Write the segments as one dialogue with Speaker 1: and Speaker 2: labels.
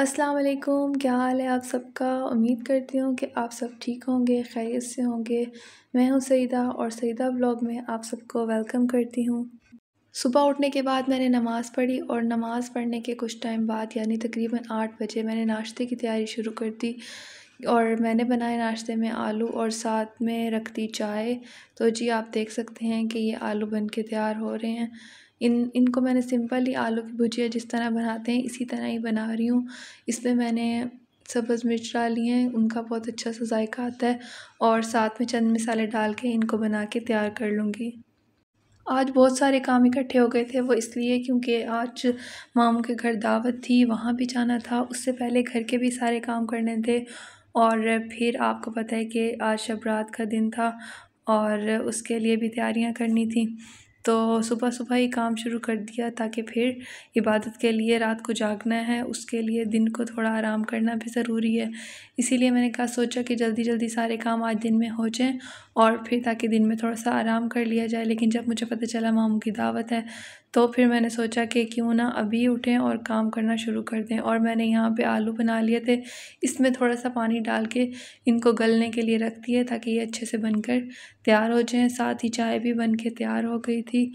Speaker 1: अस्सलाम वालेकुम क्या हाल है आप सबका उम्मीद करती हूँ कि आप सब ठीक होंगे खैरियत से होंगे मैं हूँ सईदा और सईदा ब्लॉग में आप सबको वेलकम करती हूँ सुबह उठने के बाद मैंने नमाज़ पढ़ी और नमाज़ पढ़ने के कुछ टाइम बाद यानी तकरीबन आठ बजे मैंने नाश्ते की तैयारी शुरू कर दी और मैंने बनाए नाश्ते में आलू और साथ में रख दी चाय तो जी आप देख सकते हैं कि ये आलू बन के तैयार हो रहे हैं इन इनको मैंने सिंपली आलू की भुजिया जिस तरह बनाते हैं इसी तरह ही बना रही हूँ इसमें मैंने सब्ज़ मिर्च डाली हैं उनका बहुत अच्छा सा जायका आता है और साथ में चंद मसाले डाल के इनको बना के तैयार कर लूँगी आज बहुत सारे काम इकट्ठे हो गए थे वो इसलिए क्योंकि आज मामू के घर दावत थी वहाँ भी जाना था उससे पहले घर के भी सारे काम करने थे और फिर आपको पता है कि आज शब रात का दिन था और उसके लिए भी तैयारियां करनी थी तो सुबह सुबह ही काम शुरू कर दिया ताकि फिर इबादत के लिए रात को जागना है उसके लिए दिन को थोड़ा आराम करना भी ज़रूरी है इसीलिए मैंने कहा सोचा कि जल्दी जल्दी सारे काम आज दिन में हो जाएँ और फिर ताकि दिन में थोड़ा सा आराम कर लिया जाए लेकिन जब मुझे पता चला मामू की दावत है तो फिर मैंने सोचा कि क्यों ना अभी उठें और काम करना शुरू कर दें और मैंने यहाँ पर आलू बना लिए थे इसमें थोड़ा सा पानी डाल के इनको गलने के लिए रख दिए ताकि ये अच्छे से बनकर तैयार हो जाएँ साथ ही चाय भी बन के तैयार हो गई थी थी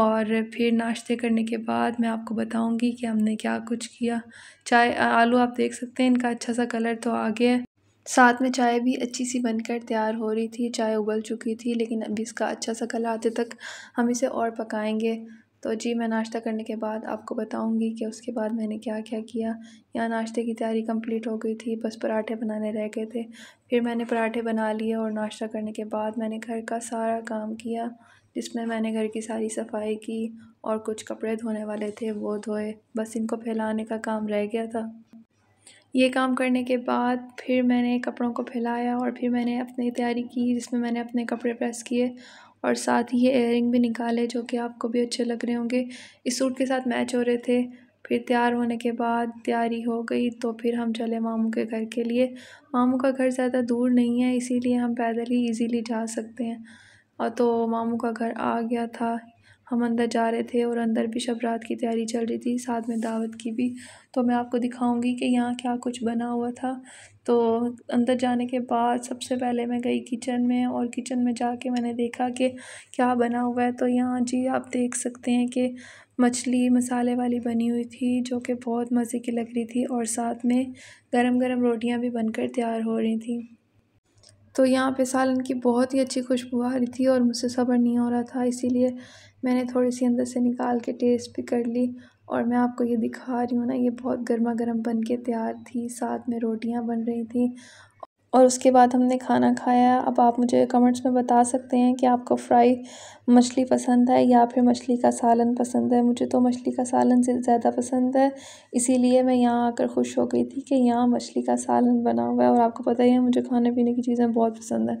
Speaker 1: और फिर नाश्ते करने के बाद मैं आपको बताऊंगी कि हमने क्या कुछ किया चाय आलू आप देख सकते हैं इनका अच्छा सा कलर तो आ गया है साथ में चाय भी अच्छी सी बनकर तैयार हो रही थी चाय उबल चुकी थी लेकिन अभी इसका अच्छा सा कलर आते तक हम इसे और पकाएंगे तो जी मैं नाश्ता करने के बाद आपको बताऊंगी कि उसके बाद मैंने क्या क्या किया यहाँ नाश्ते की तैयारी कंप्लीट हो गई थी बस पराठे बनाने रह गए थे फिर मैंने पराठे बना लिए और नाश्ता करने के बाद मैंने घर का सारा काम किया जिसमें मैंने घर की सारी सफाई की और कुछ कपड़े धोने वाले थे वो धोए बस इनको फैलाने का काम रह गया था ये काम करने के बाद फिर मैंने कपड़ों को फैलाया और फिर मैंने अपनी तैयारी की जिसमें मैंने अपने कपड़े प्रेस किए और साथ ही ये एयरिंग भी निकाले जो कि आपको भी अच्छे लग रहे होंगे इस सूट के साथ मैच हो रहे थे फिर तैयार होने के बाद तैयारी हो गई तो फिर हम चले मामू के घर के लिए मामू का घर ज़्यादा दूर नहीं है इसीलिए हम पैदल ही इजीली जा सकते हैं और तो मामू का घर आ गया था हम अंदर जा रहे थे और अंदर भी शब रात की तैयारी चल रही थी साथ में दावत की भी तो मैं आपको दिखाऊंगी कि यहाँ क्या कुछ बना हुआ था तो अंदर जाने के बाद सबसे पहले मैं गई किचन में और किचन में जाके मैंने देखा कि क्या बना हुआ है तो यहाँ जी आप देख सकते हैं कि मछली मसाले वाली बनी हुई थी जो कि बहुत मज़े की लग रही थी और साथ में गरम गरम रोटियां भी बनकर तैयार हो रही थी तो यहाँ पे सालन की बहुत ही अच्छी खुशबू आ रही थी और मुझसे सब्र नहीं हो रहा था इसीलिए मैंने थोड़ी सी अंदर से निकाल के टेस्ट भी कर ली और मैं आपको ये दिखा रही हूँ ना ये बहुत गर्मा गर्म बन के तैयार थी साथ में रोटियाँ बन रही थी और उसके बाद हमने खाना खाया अब आप मुझे कमेंट्स में बता सकते हैं कि आपको फ्राई मछली पसंद है या फिर मछली का सालन पसंद है मुझे तो मछली का सालन से ज़्यादा पसंद है इसीलिए मैं यहाँ आकर खुश हो गई थी कि यहाँ मछली का सालन बना हुआ है और आपको पता ही है मुझे खाने पीने की चीज़ें बहुत पसंद हैं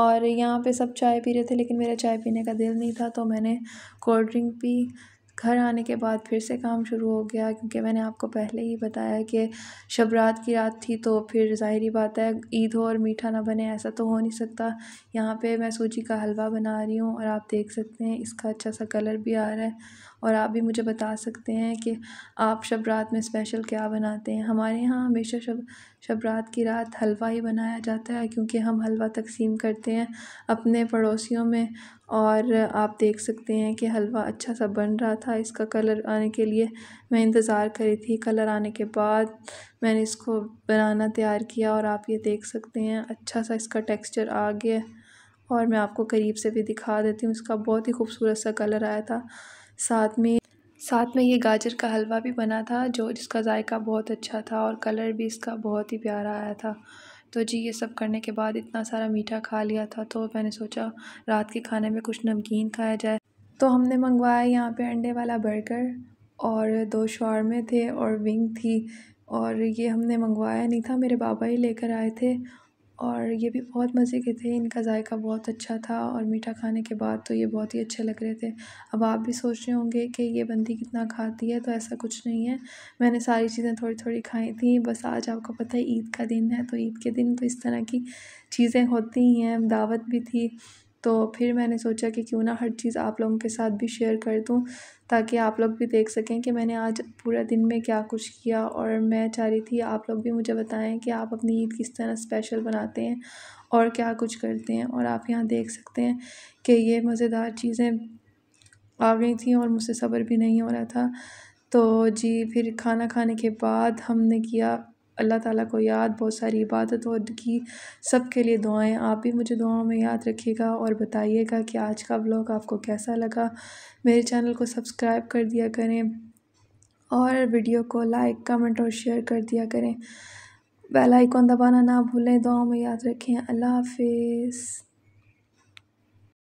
Speaker 1: और यहाँ पर सब चाय पी रहे थे लेकिन मेरा चाय पीने का दिल नहीं था तो मैंने कोल्ड ड्रिंक पी घर आने के बाद फिर से काम शुरू हो गया क्योंकि मैंने आपको पहले ही बताया कि शब रात की रात थी तो फिर ज़ाहिर बात है ईद हो और मीठा ना बने ऐसा तो हो नहीं सकता यहाँ पे मैं सूजी का हलवा बना रही हूँ और आप देख सकते हैं इसका अच्छा सा कलर भी आ रहा है और आप भी मुझे बता सकते हैं कि आप शब रात में स्पेशल क्या बनाते हैं हमारे यहाँ हमेशा शब शब रात की रात हलवा ही बनाया जाता है क्योंकि हम हलवा तकसीम करते हैं अपने पड़ोसियों में और आप देख सकते हैं कि हलवा अच्छा सा बन रहा था इसका कलर आने के लिए मैं इंतज़ार करी थी कलर आने के बाद मैंने इसको बनाना तैयार किया और आप ये देख सकते हैं अच्छा सा इसका टेक्स्चर आ गया और मैं आपको करीब से भी दिखा देती हूँ इसका बहुत ही खूबसूरत सा कलर आया था साथ में साथ में ये गाजर का हलवा भी बना था जो जिसका जायका बहुत अच्छा था और कलर भी इसका बहुत ही प्यारा आया था तो जी ये सब करने के बाद इतना सारा मीठा खा लिया था तो मैंने सोचा रात के खाने में कुछ नमकीन खाया जाए तो हमने मंगवाया यहाँ पे अंडे वाला बर्गर और दो शॉर्मे थे और विंग थी और ये हमने मंगवाया नहीं था मेरे बाबा ही लेकर आए थे और ये भी बहुत मज़े के थे इनका जायका बहुत अच्छा था और मीठा खाने के बाद तो ये बहुत ही अच्छे लग रहे थे अब आप भी सोच रहे होंगे कि ये बंदी कितना खाती है तो ऐसा कुछ नहीं है मैंने सारी चीज़ें थोड़ी थोड़ी खाई थी बस आज आपको पता है ईद का दिन है तो ईद के दिन तो इस तरह की चीज़ें होती ही हैं दावत भी थी तो फिर मैंने सोचा कि क्यों ना हर चीज़ आप लोगों के साथ भी शेयर कर दूँ ताकि आप लोग भी देख सकें कि मैंने आज पूरा दिन में क्या कुछ किया और मैं चाह रही थी आप लोग भी मुझे बताएं कि आप अपनी ईद किस तरह स्पेशल बनाते हैं और क्या कुछ करते हैं और आप यहाँ देख सकते हैं कि ये मज़ेदार चीज़ें आ गई थी और मुझसे सब्र भी नहीं हो रहा था तो जी फिर खाना खाने के बाद हमने किया अल्लाह ताला को याद बहुत सारी इबादत और की सब के लिए दुआएं आप भी मुझे दुआओं में याद रखिएगा और बताइएगा कि आज का ब्लॉग आपको कैसा लगा मेरे चैनल को सब्सक्राइब कर दिया करें और वीडियो को लाइक कमेंट और शेयर कर दिया करें बेल आइकॉन दबाना ना भूलें दुआओं में याद रखें अल्लाह हाफिज़